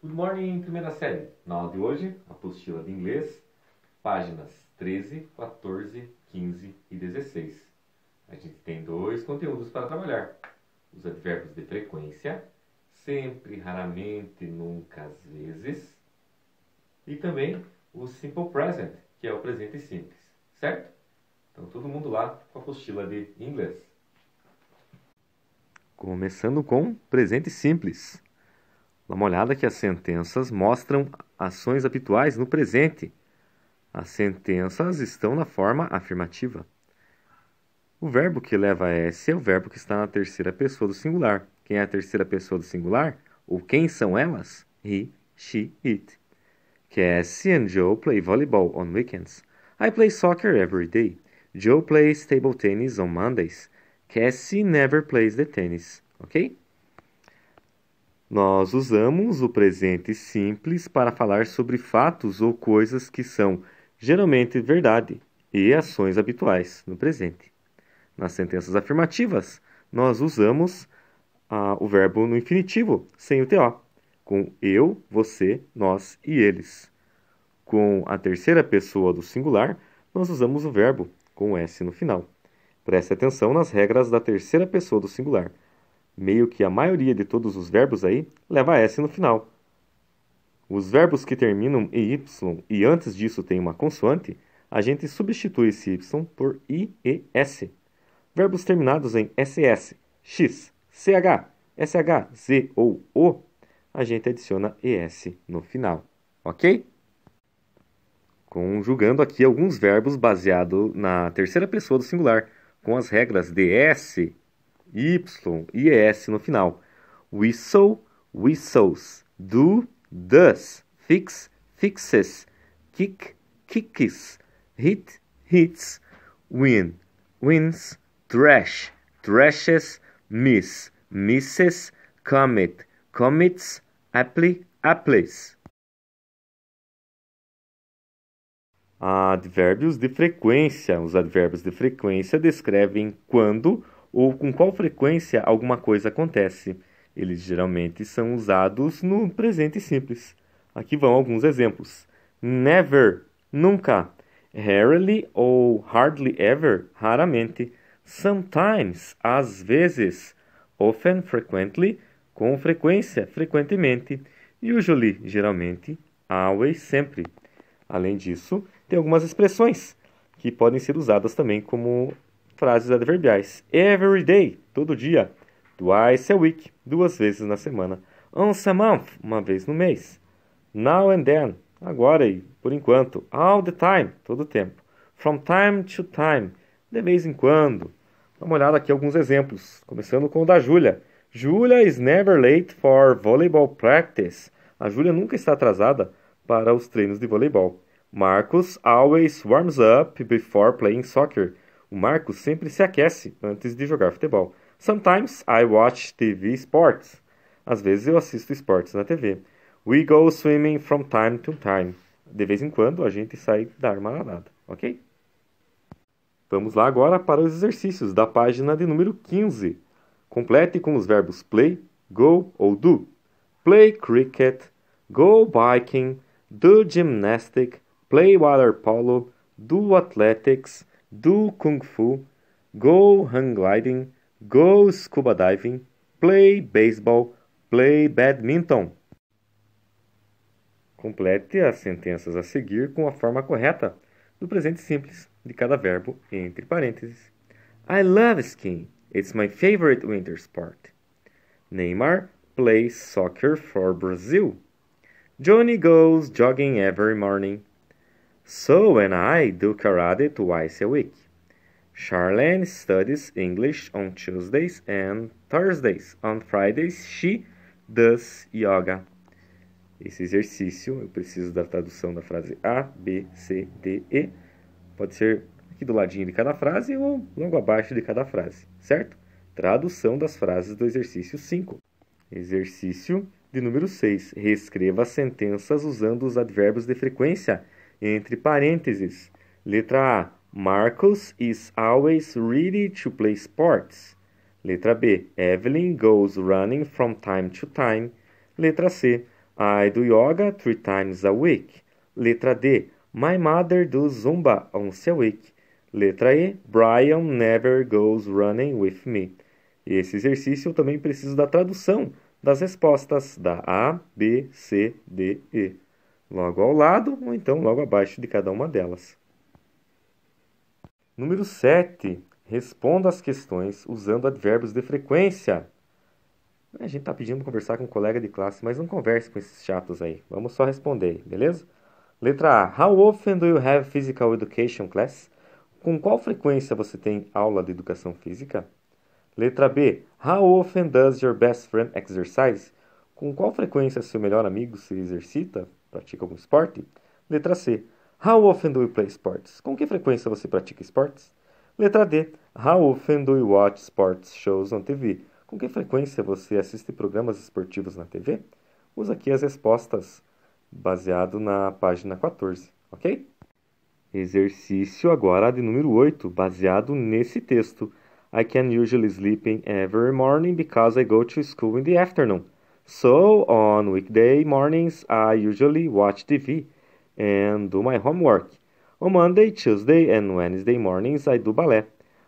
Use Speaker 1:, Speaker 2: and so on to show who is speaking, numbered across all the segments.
Speaker 1: Good Morning, primeira série. Na aula de hoje, apostila de inglês, páginas 13, 14, 15 e 16. A gente tem dois conteúdos para trabalhar. Os advérbios de frequência, sempre, raramente, nunca, às vezes. E também o simple present, que é o presente simples, certo? Então todo mundo lá com a apostila de inglês. Começando com presente simples. Dá uma olhada que as sentenças mostram ações habituais no presente. As sentenças estão na forma afirmativa. O verbo que leva S é o verbo que está na terceira pessoa do singular. Quem é a terceira pessoa do singular? Ou quem são elas? He, she, it. Cassie é and Joe play volleyball on weekends. I play soccer every day. Joe plays table tennis on Mondays. Cassie é never plays the tennis. Ok? Nós usamos o presente simples para falar sobre fatos ou coisas que são geralmente verdade e ações habituais no presente. Nas sentenças afirmativas, nós usamos ah, o verbo no infinitivo, sem o TO, com eu, você, nós e eles. Com a terceira pessoa do singular, nós usamos o verbo com S no final. Preste atenção nas regras da terceira pessoa do singular meio que a maioria de todos os verbos aí leva S no final. Os verbos que terminam em Y e antes disso tem uma consoante, a gente substitui esse Y por I e S. Verbos terminados em SS, X, CH, SH, Z ou O, a gente adiciona ES no final, ok? Conjugando aqui alguns verbos baseado na terceira pessoa do singular, com as regras de S, Y-E-S no final. Whistle, whistles. Do, does. Fix, fixes. Kick, kicks. Hit, hits. Win, wins. Trash, thrashes. Miss, misses. Commit, commits. Apply, applies. Advérbios de frequência. Os advérbios de frequência descrevem quando ou com qual frequência alguma coisa acontece. Eles geralmente são usados no presente simples. Aqui vão alguns exemplos: never, nunca, rarely ou hardly ever, raramente, sometimes, às vezes, often, frequently, com frequência, frequentemente, usually, geralmente, always, sempre. Além disso, tem algumas expressões que podem ser usadas também como frases adverbiais. Every day, todo dia. Twice a week, duas vezes na semana. Once a month, uma vez no mês. Now and then, agora e por enquanto. All the time, todo tempo. From time to time, de vez em quando. Dá uma olhada aqui alguns exemplos, começando com o da Júlia. Julia is never late for volleyball practice. A Júlia nunca está atrasada para os treinos de voleibol. Marcus always warms up before playing soccer. O Marcos sempre se aquece antes de jogar futebol. Sometimes I watch TV sports. Às vezes eu assisto esportes na TV. We go swimming from time to time. De vez em quando a gente sai dar uma nadada, ok? Vamos lá agora para os exercícios da página de número 15. Complete com os verbos play, go ou do. Play cricket, go biking, do gymnastic, play water polo, do athletics, do Kung Fu, Go Hang Gliding, Go Scuba Diving, Play Baseball, Play Badminton. Complete as sentenças a seguir com a forma correta do presente simples de cada verbo entre parênteses. I love skiing. It's my favorite winter sport. Neymar plays soccer for Brazil. Johnny goes jogging every morning. So and I do karate twice a week. Charlene studies English on Tuesdays and Thursdays. On Fridays she does yoga. Esse exercício, eu preciso da tradução da frase A, B, C, D, E. Pode ser aqui do ladinho de cada frase ou logo abaixo de cada frase, certo? Tradução das frases do exercício 5. Exercício de número 6. Reescreva as sentenças usando os advérbios de frequência entre parênteses, letra A. Marcus is always ready to play sports. Letra B. Evelyn goes running from time to time. Letra C. I do yoga three times a week. Letra D. My mother does zumba once a week. Letra E. Brian never goes running with me. Esse exercício eu também preciso da tradução das respostas da A, B, C, D, E logo ao lado ou então logo abaixo de cada uma delas. Número 7. Responda as questões usando advérbios de frequência. A gente está pedindo conversar com um colega de classe, mas não converse com esses chatos aí. Vamos só responder, beleza? Letra A. How often do you have physical education class? Com qual frequência você tem aula de educação física? Letra B. How often does your best friend exercise? Com qual frequência seu melhor amigo se exercita? pratica algum esporte? Letra C. How often do you play sports? Com que frequência você pratica esportes? Letra D. How often do you watch sports shows on TV? Com que frequência você assiste programas esportivos na TV? Usa aqui as respostas baseado na página 14, ok? Exercício agora de número 8, baseado nesse texto. I can usually sleep in every morning because I go to school in the afternoon. So on weekday mornings, I usually watch TV and do my homework. On Monday, Tuesday, and Wednesday mornings, I do ballet.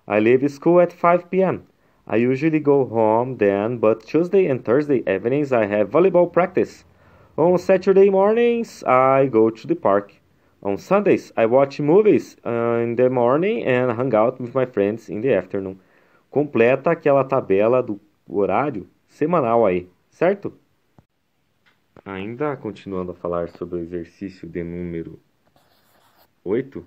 Speaker 1: I leave school at 5 p.m. I usually go home then, but Tuesday and Thursday evenings, I have volleyball practice. On Saturday mornings, I go to the park. On Sundays, I watch movies uh, in the morning and hang out with my friends in the afternoon. Completa aquela tabela do horário semanal aí certo? Ainda continuando a falar sobre o exercício de número 8,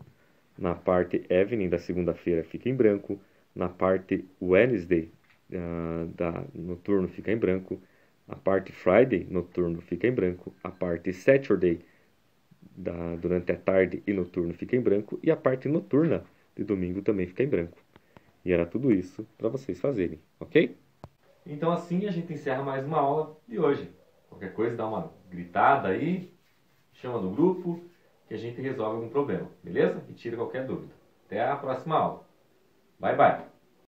Speaker 1: na parte evening da segunda-feira fica em branco, na parte Wednesday uh, da noturno fica em branco, a parte Friday noturno fica em branco, a parte Saturday da, durante a tarde e noturno fica em branco e a parte noturna de domingo também fica em branco. E era tudo isso para vocês fazerem, ok? Então assim a gente encerra mais uma aula de hoje. Qualquer coisa dá uma gritada aí, chama no grupo, que a gente resolve algum problema, beleza? E tira qualquer dúvida. Até a próxima aula. Bye bye!